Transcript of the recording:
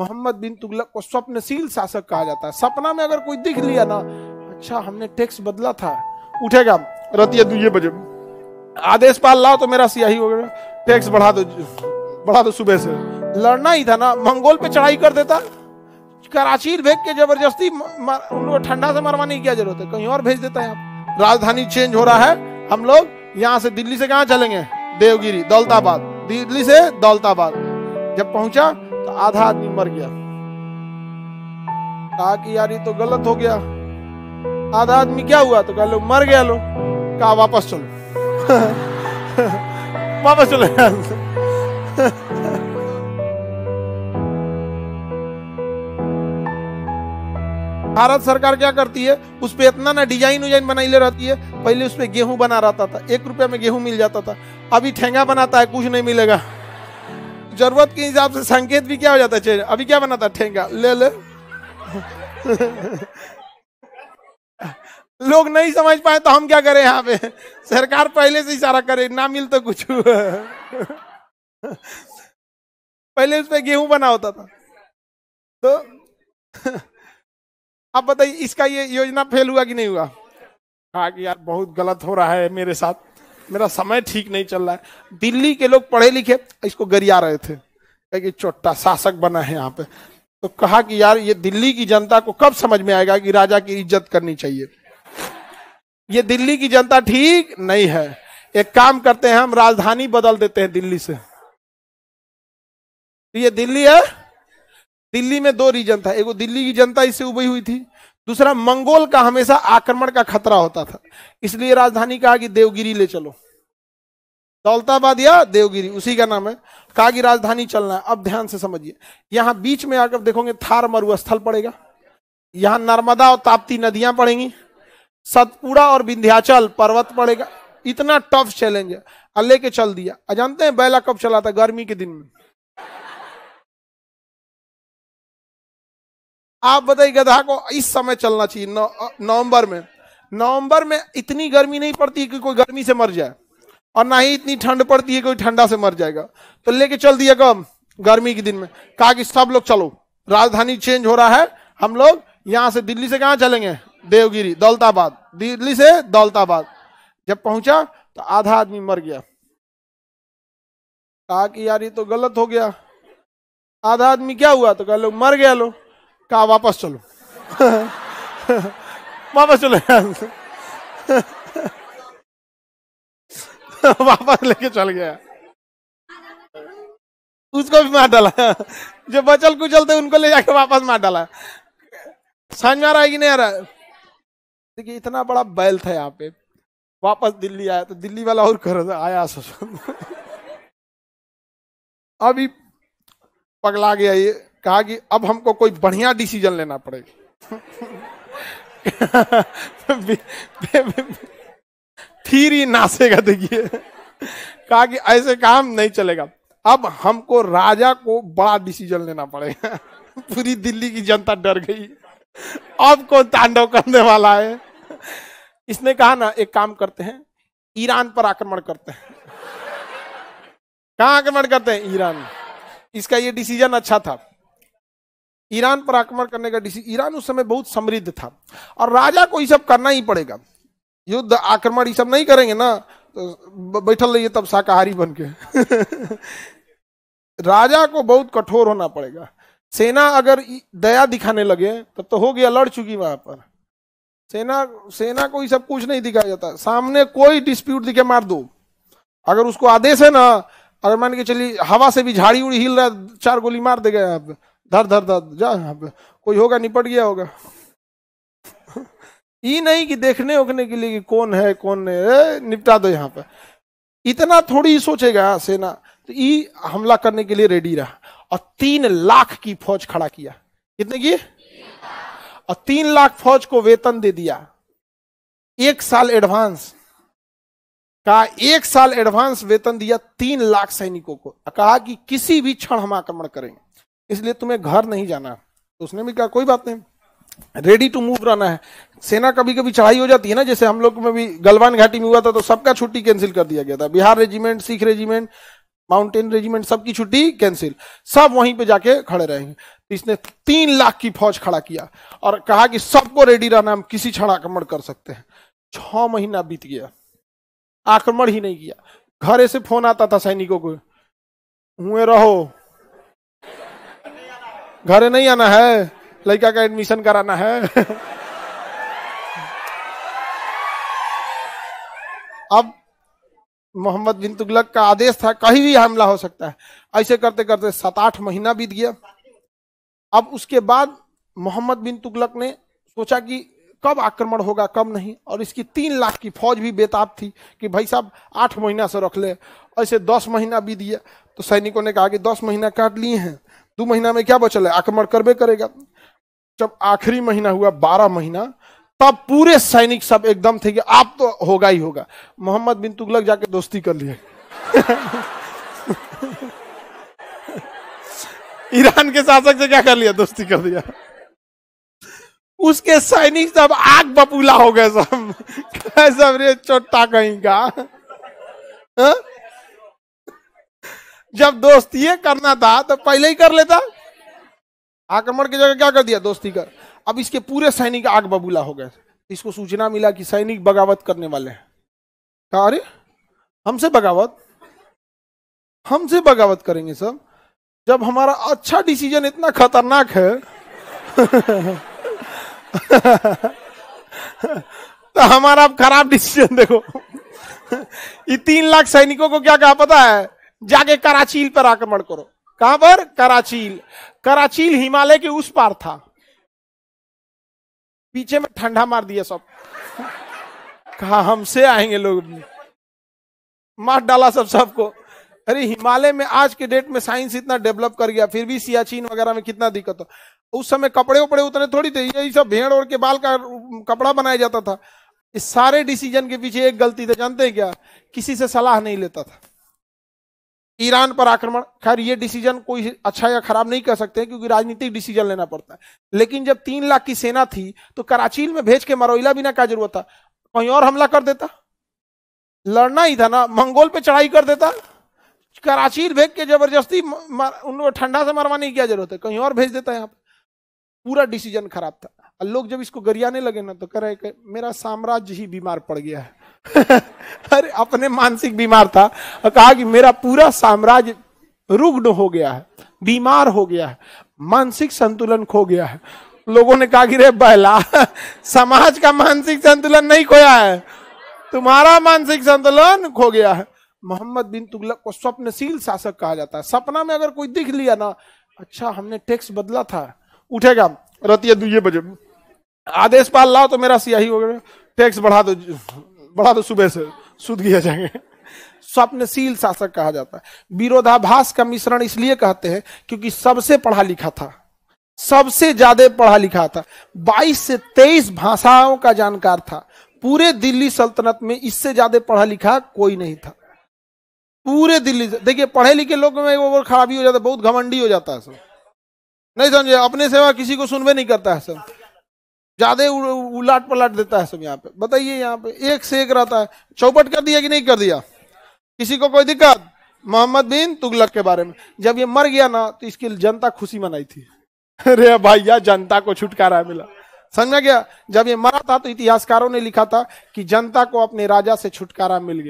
मोहम्मद बिन तुगलक को स्वप्नशील शासक कहा जाता है सपना में अगर कोई दिख लिया ना अच्छा हमने टैक्स बदला था उठेगा रतिया ये बजे आदेश पाल लाओ तो मेरा सियाही हो गया टैक्स बढ़ा दो बढ़ा दो सुबह से लड़ना ही था ना मंगोल पे चढ़ाई कर देता कराची भेज के जबरदस्ती उनको ठंडा से मरवाने की क्या जरूरत है कहीं और भेज देता है राजधानी चेंज हो रहा है हम लोग यहाँ से दिल्ली से कहाँ चलेंगे देवगिरी दौलताबाद दिल्ली से दौलताबाद जब पहुंचा तो आधा आदमी मर गया कहा कि यार ये तो गलत हो गया आधा आदमी क्या हुआ तो कह लो मर गया लो कहा वापस चलो वापस चलो भारत सरकार क्या करती है उस पर इतना ना डिजाइन उजाइन बनाई ले रहती है पहले उस पर गेहूं बना रहता था एक रुपया में गेहूं मिल जाता था अभी ठेंगा बनाता है कुछ नहीं मिलेगा जरूरत के हिसाब से संकेत भी क्या हो जाता है अभी क्या बना था ठेंगा ले ले लोग नहीं समझ पाए तो हम क्या करें यहाँ पे सरकार पहले से इशारा करे ना मिल तो कुछ पहले उस पर गेहूं बना होता था तो आप बताइए इसका ये योजना फेल हुआ कि नहीं हुआ हाँ कि यार बहुत गलत हो रहा है मेरे साथ मेरा समय ठीक नहीं चल रहा है दिल्ली के लोग पढ़े लिखे इसको गरिया रहे थे कि चोट्टा शासक बना है यहाँ पे तो कहा कि यार ये दिल्ली की जनता को कब समझ में आएगा कि राजा की इज्जत करनी चाहिए ये दिल्ली की जनता ठीक नहीं है एक काम करते हैं हम राजधानी बदल देते हैं दिल्ली से तो ये दिल्ली है दिल्ली में दो रीजन था एक दिल्ली की जनता इससे उबई हुई थी दूसरा मंगोल का हमेशा आक्रमण का खतरा होता था इसलिए राजधानी कहा कि देवगिरी ले चलो दौलताबाद या देवगिरी उसी का नाम है कहा कि राजधानी चलना है अब ध्यान से समझिए यहाँ बीच में आकर देखोगे थार मरुस्थल पड़ेगा यहां नर्मदा और ताप्ती नदियां पड़ेंगी सतपुड़ा और विंध्याचल पर्वत पड़ेगा इतना टफ चैलेंज है लेके चल दिया जानते हैं बैला कब चला था गर्मी के दिन में आप बताइए गधा को इस समय चलना चाहिए नवंबर में नवंबर में इतनी गर्मी नहीं पड़ती कि कोई गर्मी से मर जाए और ना ही इतनी ठंड पड़ती है कोई ठंडा से मर जाएगा तो लेके चल दिया कब गर्मी के दिन में कहा कि सब लोग चलो राजधानी चेंज हो रहा है हम लोग यहाँ से दिल्ली से कहाँ चलेंगे देवगिरी दौलताबाद दिल्ली से दौलताबाद जब पहुंचा तो आधा आदमी मर गया कहा कि यार ये तो गलत हो गया आधा आदमी क्या हुआ तो कह लो मर गया लोग कहा वापस चलो वापस चलो वापस लेके चल गया उसको भी मार डाला जो बचल कुचल थे उनको ले जाके वापस मार डाला समझ में आ रहा है कि नहीं आ रहा देखिए इतना बड़ा बैल था यहाँ पे वापस दिल्ली आया तो दिल्ली वाला और घर आया सोच अभी पगला गया ये कहा कि अब हमको कोई बढ़िया डिसीजन लेना पड़ेगा फिर ही नाचेगा देखिए कहा कि ऐसे काम नहीं चलेगा अब हमको राजा को बड़ा डिसीजन लेना पड़ेगा पूरी दिल्ली की जनता डर गई अब कौन तांडव करने वाला है इसने कहा ना एक काम करते हैं ईरान पर आक्रमण करते हैं कहा आक्रमण करते हैं ईरान इसका ये डिसीजन अच्छा था ईरान पर आक्रमण करने का डिसीजन ईरान उस समय बहुत समृद्ध था और राजा को ये सब करना ही पड़ेगा युद्ध आक्रमण ये सब नहीं करेंगे ना तो बैठल रहिए तब शाकाहारी बन के राजा को बहुत कठोर होना पड़ेगा सेना अगर दया दिखाने लगे तब तो हो गया लड़ चुकी वहां पर सेना सेना को ये सब कुछ नहीं दिखाया जाता सामने कोई डिस्प्यूट दिखे मार दो अगर उसको आदेश है ना अगर मान के चलिए हवा से भी झाड़ी उड़ी हिल रहा है चार गोली मार देगा यहाँ पे धर धर धर जा कोई होगा निपट गया होगा ये नहीं कि देखने उखने के लिए कि कौन है कौन है निपटा दो यहाँ पर इतना थोड़ी सोचेगा सेना तो ई हमला करने के लिए रेडी रहा और तीन लाख की फौज खड़ा किया कितने की और तीन लाख फौज को वेतन दे दिया एक साल एडवांस का एक साल एडवांस वेतन दिया तीन लाख सैनिकों को कहा कि किसी भी क्षण हम आक्रमण करेंगे इसलिए तुम्हें घर नहीं जाना तो उसने भी कहा कोई बात नहीं रेडी टू मूव रहना है सेना कभी कभी चढ़ाई हो जाती है ना जैसे हम लोग में भी गलवान घाटी में हुआ था तो सबका छुट्टी कैंसिल कर दिया गया था Bihar regiment Sikh regiment mountain regiment सबकी छुट्टी कैंसिल सब वहीं पे जाके खड़े रहेंगे तो इसने तीन लाख की फौज खड़ा किया और कहा कि सबको रेडी रहना हम किसी क्षण आक्रमण कर सकते हैं छ महीना बीत गया आक्रमण ही नहीं किया घर ऐसे फोन आता था सैनिकों को हुए रहो घरे नहीं आना है लड़का का एडमिशन कराना है अब मोहम्मद बिन तुगलक का आदेश था कहीं भी हमला हो सकता है ऐसे करते करते सात आठ महीना बीत गया अब उसके बाद मोहम्मद बिन तुगलक ने सोचा कि कब आक्रमण होगा कब नहीं और इसकी तीन लाख की फौज भी बेताब थी कि भाई साहब आठ महीना से रख ले ऐसे दस महीना बीत गया तो सैनिकों ने कहा कि दस महीना काट लिए हैं दो महीना में क्या बचल है आक्रमण करबे करेगा जब आखिरी महीना हुआ बारह महीना तब पूरे सैनिक सब एकदम थे कि आप तो होगा ही होगा मोहम्मद बिन तुगलक जाके दोस्ती कर लिए ईरान के शासक से क्या कर लिया दोस्ती कर दिया उसके सैनिक सब आग बपूला हो गए सब सब रे चोटा कहीं का हा? जब दोस्ती करना था तो पहले ही कर लेता आक्रमण की जगह क्या कर दिया दोस्ती कर अब इसके पूरे सैनिक आग बबूला हो गए इसको सूचना मिला कि सैनिक बगावत करने वाले हैं कहा अरे हमसे बगावत हमसे बगावत करेंगे सब जब हमारा अच्छा डिसीजन इतना खतरनाक है तो हमारा अब खराब डिसीजन देखो ये तीन लाख सैनिकों को क्या कहा पता है जाके कराचील पर आक्रमण करो कहां पर कराचील कराचील हिमालय के उस पार था पीछे में ठंडा मार दिया सब कहा हमसे आएंगे लोग मार डाला सब सबको अरे हिमालय में आज के डेट में साइंस इतना डेवलप कर गया फिर भी सियाचिन वगैरह में कितना दिक्कत हो उस समय कपड़े उपड़े उतने थोड़ी थे यही सब भेड़ और के बाल का कपड़ा बनाया जाता था इस सारे डिसीजन के पीछे एक गलती था जानते हैं क्या किसी से सलाह नहीं लेता था ईरान पर आक्रमण खैर ये डिसीजन कोई अच्छा या खराब नहीं कह सकते क्योंकि राजनीतिक डिसीजन लेना पड़ता है लेकिन जब तीन लाख की सेना थी तो कराचील में भेज के मरोइला बिना क्या जरूरत था कहीं और हमला कर देता लड़ना ही था ना मंगोल पे चढ़ाई कर देता कराचील भेज के जबरदस्ती उनको ठंडा से मरवाने की क्या जरूरत है कहीं और भेज देता यहाँ पर पूरा डिसीजन खराब था और लोग जब इसको गरियाने लगे ना तो कह रहे मेरा साम्राज्य ही बीमार पड़ गया है अरे अपने मानसिक बीमार था और कहा कि मेरा पूरा साम्राज्य रुग्ण हो गया है बीमार हो गया है मानसिक संतुलन खो गया है लोगों ने कहा कि रे बहला समाज का मानसिक संतुलन नहीं खोया है तुम्हारा मानसिक संतुलन खो गया है मोहम्मद बिन तुगलक को स्वप्नशील शासक कहा जाता है सपना में अगर कोई दिख लिया ना अच्छा हमने टैक्स बदला था उठेगा रतिया दुए बजे आदेश पाल लाओ तो मेरा सियाही हो गया टैक्स बढ़ा दो बड़ा तो सुबह से शुद्ध किया जाएंगे स्वप्नशील शासक कहा जाता है विरोधाभास का मिश्रण इसलिए कहते हैं क्योंकि सबसे पढ़ा लिखा था सबसे ज्यादा पढ़ा लिखा था 22 से 23 भाषाओं का जानकार था पूरे दिल्ली सल्तनत में इससे ज्यादा पढ़ा लिखा कोई नहीं था पूरे दिल्ली देखिए पढ़े लिखे लोग में वो खराबी हो जाता बहुत घमंडी हो जाता है सब नहीं समझे अपने सेवा किसी को सुनवे नहीं करता है सर ज्यादा उलाट पलाट देता है सब यहाँ पे बताइए यहाँ पे एक से एक रहता है चौपट कर दिया कि नहीं कर दिया किसी को कोई दिक्कत मोहम्मद बिन तुगलक के बारे में जब ये मर गया ना तो इसकी जनता खुशी मनाई थी अरे भैया जनता को छुटकारा मिला समझा गया जब ये मरा था तो इतिहासकारों ने लिखा था कि जनता को अपने राजा से छुटकारा मिल गया